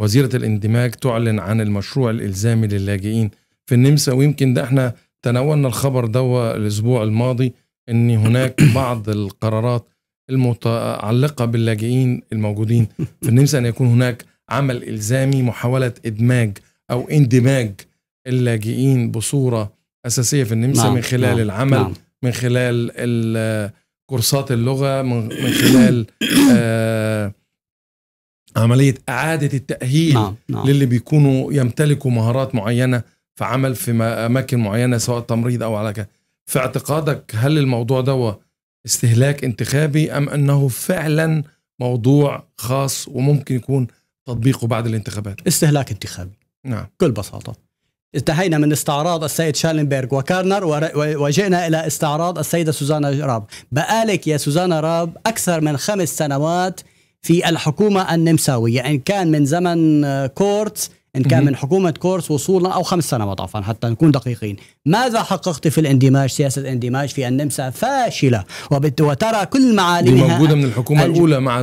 وزيره الاندماج تعلن عن المشروع الالزامي للاجئين في النمسا ويمكن ده احنا تناولنا الخبر ده الاسبوع الماضي ان هناك بعض القرارات المتعلقه باللاجئين الموجودين في النمسا ان يكون هناك عمل الزامي محاوله ادماج او اندماج اللاجئين بصوره اساسيه في النمسا نعم، من خلال نعم، العمل نعم. من خلال كورسات اللغه من خلال آه عملية إعادة التأهيل نعم. نعم. للي بيكونوا يمتلكوا مهارات معينة في عمل في أماكن معينة سواء تمريض أو على كده في اعتقادك هل الموضوع ده استهلاك انتخابي أم أنه فعلا موضوع خاص وممكن يكون تطبيقه بعد الانتخابات استهلاك انتخابي نعم بكل بساطة انتهينا من استعراض السيد شالنبرغ وكارنر وجئنا إلى استعراض السيدة سوزانا راب بقالك يا سوزانا راب أكثر من خمس سنوات في الحكومه النمساويه يعني ان كان من زمن آه، كورتس ان كان من حكومه كورس وصولا او خمس سنوات عفوا حتى نكون دقيقين ماذا حققت في الاندماج سياسه الاندماج في النمسا فاشله وترى كل معالمها موجوده من الحكومه الج... الاولى مع مع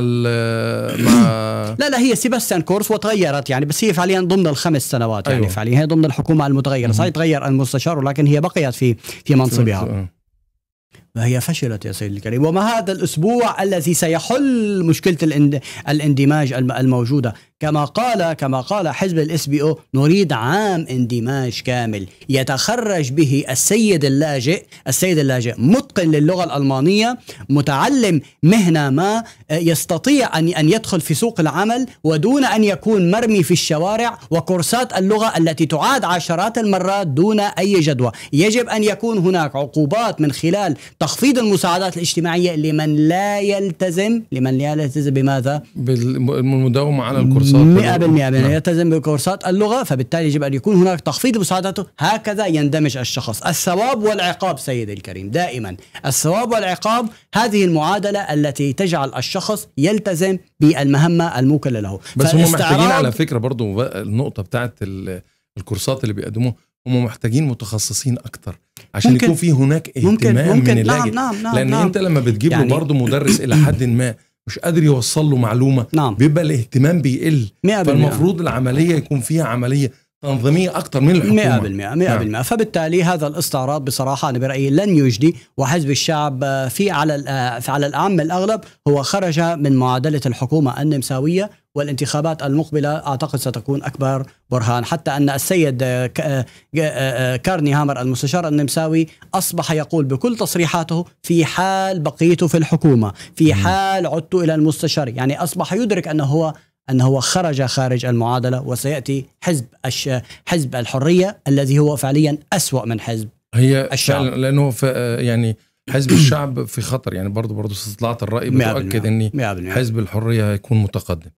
لا لا هي سيباستيان كورس وتغيرت يعني بس هي فعليا ضمن الخمس سنوات يعني أيوة. يعني فعليا هي ضمن الحكومه المتغيره صحيح تغير المستشار ولكن هي بقيت في في منصبها هي فشلت يا سيدي الكريم وما هذا الأسبوع الذي سيحل مشكلة الاندماج الموجودة كما قال كما قال حزب الاس بي او نريد عام اندماج كامل يتخرج به السيد اللاجئ السيد اللاجئ متقن للغه الالمانيه متعلم مهنه ما يستطيع ان ان يدخل في سوق العمل ودون ان يكون مرمي في الشوارع وكورسات اللغه التي تعاد عشرات المرات دون اي جدوى يجب ان يكون هناك عقوبات من خلال تخفيض المساعدات الاجتماعيه لمن لا يلتزم لمن لا يلتزم بماذا؟ بالمداومه على الكورسات 100% نعم. من يلتزم بكورسات اللغه فبالتالي يجب ان يكون هناك تخفيض مساعداته هكذا يندمج الشخص الثواب والعقاب سيدي الكريم دائما الثواب والعقاب هذه المعادله التي تجعل الشخص يلتزم بالمهمه الموكله له بس هم محتاجين على فكره برضه النقطه بتاعت الكورسات اللي بيقدموها هم محتاجين متخصصين اكثر عشان ممكن يكون في هناك اهتمام ممكن ممكن من اللاجئ نعم نعم نعم لان نعم انت لما بتجيب يعني له برضه مدرس الى حد ما مش قادر يوصل له معلومه نعم بيبقى الاهتمام بيقل فالمفروض العمليه يكون فيها عمليه تنظيميه اكثر من الحكومه 100% 100% نعم. فبالتالي هذا الاستعراض بصراحه انا برايي لن يجدي وحزب الشعب في على آه، على العام الاغلب هو خرج من معادله الحكومه النمساويه والانتخابات المقبله اعتقد ستكون اكبر برهان حتى ان السيد آه، آه، كارني هامر المستشار النمساوي اصبح يقول بكل تصريحاته في حال بقيته في الحكومه في حال عدت الى المستشار يعني اصبح يدرك انه هو انه هو خرج خارج المعادله وسياتي حزب الش... حزب الحريه الذي هو فعليا اسوا من حزب هي الشعب لانه ف... يعني حزب الشعب في خطر يعني برضه برضه استطلاعات الراي بتؤكد ان حزب الحريه هيكون متقدم